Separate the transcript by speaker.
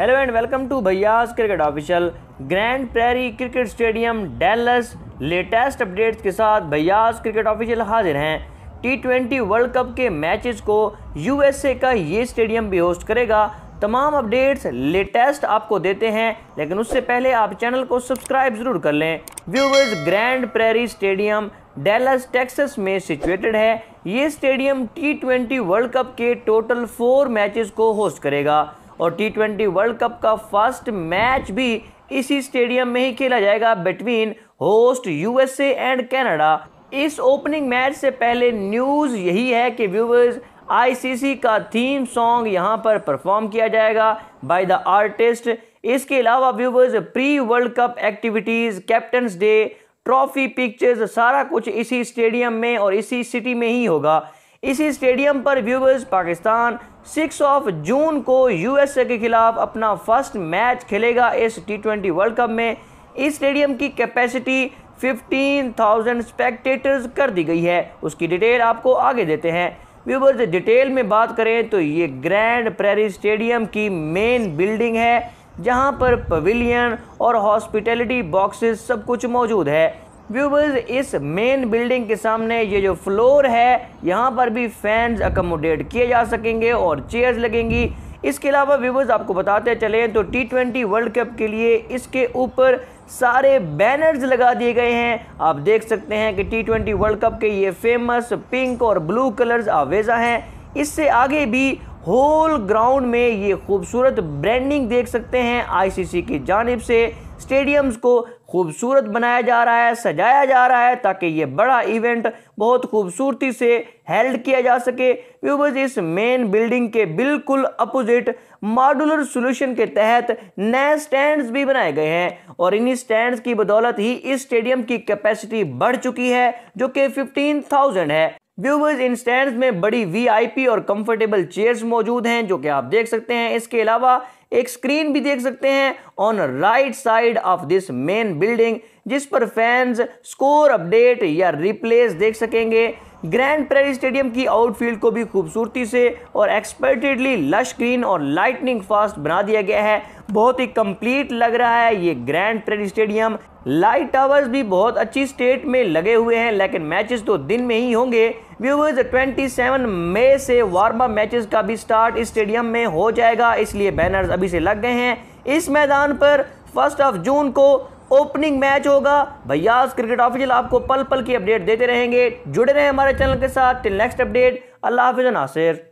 Speaker 1: hello and welcome to Bhaiya's cricket official Grand Prairie cricket stadium Dallas latest updates के साथ Bhaiya's cricket official हाजिर हैं T twenty World Cup के matches को USA का ये स्टेडियम भी होस्ट करेगा तमाम अपडेट्स लेटेस्ट आपको देते हैं लेकिन उससे पहले आप चैनल को सब्सक्राइब ज़रूर कर लें viewers Grand Prairie stadium Dallas Texas में सिचुएटेड है ये stadium T twenty World Cup के टोटल फोर मैचेस को होस्ट करेगा और टी ट्वेंटी वर्ल्ड कप का फर्स्ट मैच भी इसी स्टेडियम में ही खेला जाएगा between host USA and Canada इस ओपनिंग मैच से पहले न्यूज़ यही है कि व्यूवर्स आईसीसी का थीम सॉन्ग यहां पर परफॉर्म किया जाएगा बाय द आर्टिस्ट इसके अलावा viewers pre World Cup activities captains day trophy pictures सारा कुछ इसी स्टेडियम में और इसी सिटी में ही होगा इसी स्टेडियम पर viewers Pakistan six of June को यूएसए के खिलाफ अपना फर्स्ट मैच खेलेगा इस टी ट्वेंटी वर्ल्ड कप में इस स्टेडियम की कैपेसिटी 15,000 स्पेक्टेटर्स कर दी गई है उसकी डिटेल आपको आगे देते हैं व्यूवर्स डिटेल में बात करें तो ये ग्रैंड प्रेरी स्टेडियम की मेन बिल्डिंग है जहां पर पवेलियन और हॉस्पिटैलिटी बॉक्सेस सब कुछ मौजूद है व्यूवर्स इस मेन बिल्डिंग के सामने ये जो फ्लोर है यहाँ पर भी फैंस अकोमोडेट किए जा सकेंगे और चेयर्स लगेंगी इसके अलावा व्यूवर्स आपको बताते चलें तो टी ट्वेंटी वर्ल्ड कप के लिए इसके ऊपर सारे बैनर्स लगा दिए गए हैं आप देख सकते हैं कि टी ट्वेंटी वर्ल्ड कप के ये फेमस पिंक और ब्लू कलर्स आवेजा हैं इससे आगे भी होल ग्राउंड में ये खूबसूरत ब्रांडिंग देख सकते हैं आईसीसी की जानब से स्टेडियम्स को खूबसूरत बनाया जा रहा है सजाया जा रहा है ताकि ये बड़ा इवेंट बहुत खूबसूरती से हेल्ड किया जा सके व्यूबर्स इस मेन बिल्डिंग के बिल्कुल अपोजिट मॉडुलर सॉल्यूशन के तहत नए स्टैंड्स भी बनाए गए हैं और इन्हीं स्टैंड्स की बदौलत ही इस स्टेडियम की कैपेसिटी बढ़ चुकी है जो कि 15,000 है व्यूवर्स इन स्टैंड में बड़ी वीआईपी और कंफर्टेबल चेयर्स मौजूद हैं जो कि आप देख सकते हैं इसके अलावा एक स्क्रीन भी देख सकते हैं on right side of this main building जिस पर फैंस स्कोर अपडेट या रिप्लेस देख सकेंगे ग्रैंड प्रेरी स्टेडियम की आउटफील्ड को भी खूबसूरती से और एक्सपर्टेडली लश ग्रीन और लाइटनिंग फास्ट बना दिया गया है बहुत ही कंप्लीट लग रहा है ये Grand Prairie stadium light towers भी बहुत अच्छी स्टेट में लगे हुए हैं लेकिन मैचेस तो दिन में ही होंगे व्यूवर्स 27 मई से वार्म मैचेस का भी स्टार्ट इस स्टेडियम में हो जाएगा इसलिए बैनर्स अभी से लग गए हैं इस मैदान पर फर्स्ट ऑफ जून को ओपनिंग मैच होगा भैया क्रिकेट ऑफिशियल आपको पल पल की अपडेट देते रहेंगे जुड़े रहे हमारे चैनल के साथ टिल नेक्स्ट अपडेट अल्लाह हाफिज नासिर